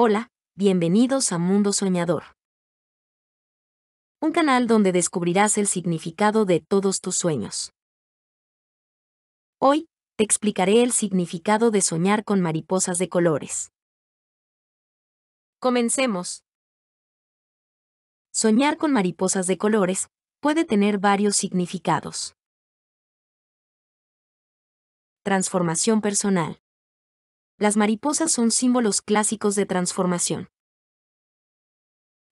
Hola, bienvenidos a Mundo Soñador. Un canal donde descubrirás el significado de todos tus sueños. Hoy, te explicaré el significado de soñar con mariposas de colores. Comencemos. Soñar con mariposas de colores puede tener varios significados. Transformación personal las mariposas son símbolos clásicos de transformación.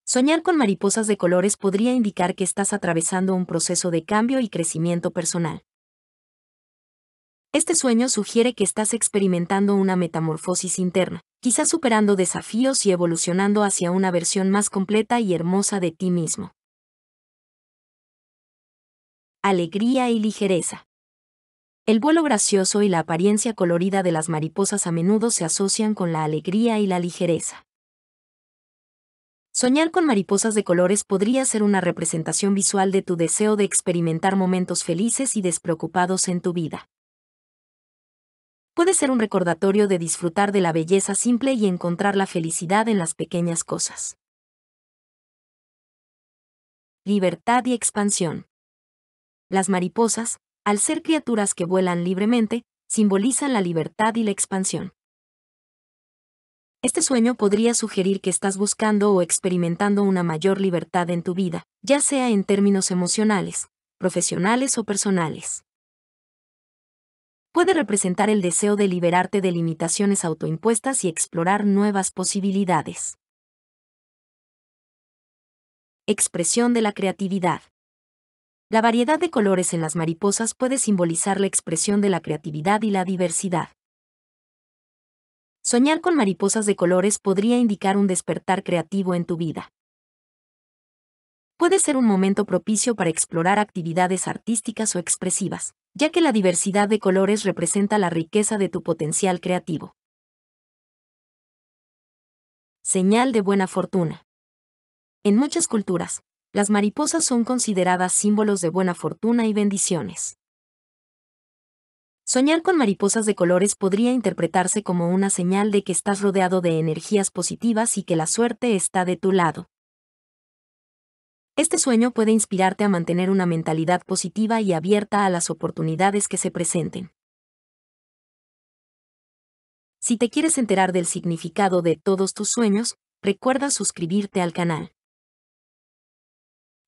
Soñar con mariposas de colores podría indicar que estás atravesando un proceso de cambio y crecimiento personal. Este sueño sugiere que estás experimentando una metamorfosis interna, quizás superando desafíos y evolucionando hacia una versión más completa y hermosa de ti mismo. Alegría y ligereza. El vuelo gracioso y la apariencia colorida de las mariposas a menudo se asocian con la alegría y la ligereza. Soñar con mariposas de colores podría ser una representación visual de tu deseo de experimentar momentos felices y despreocupados en tu vida. Puede ser un recordatorio de disfrutar de la belleza simple y encontrar la felicidad en las pequeñas cosas. Libertad y expansión. Las mariposas, al ser criaturas que vuelan libremente, simbolizan la libertad y la expansión. Este sueño podría sugerir que estás buscando o experimentando una mayor libertad en tu vida, ya sea en términos emocionales, profesionales o personales. Puede representar el deseo de liberarte de limitaciones autoimpuestas y explorar nuevas posibilidades. Expresión de la creatividad. La variedad de colores en las mariposas puede simbolizar la expresión de la creatividad y la diversidad. Soñar con mariposas de colores podría indicar un despertar creativo en tu vida. Puede ser un momento propicio para explorar actividades artísticas o expresivas, ya que la diversidad de colores representa la riqueza de tu potencial creativo. Señal de buena fortuna. En muchas culturas, las mariposas son consideradas símbolos de buena fortuna y bendiciones. Soñar con mariposas de colores podría interpretarse como una señal de que estás rodeado de energías positivas y que la suerte está de tu lado. Este sueño puede inspirarte a mantener una mentalidad positiva y abierta a las oportunidades que se presenten. Si te quieres enterar del significado de todos tus sueños, recuerda suscribirte al canal.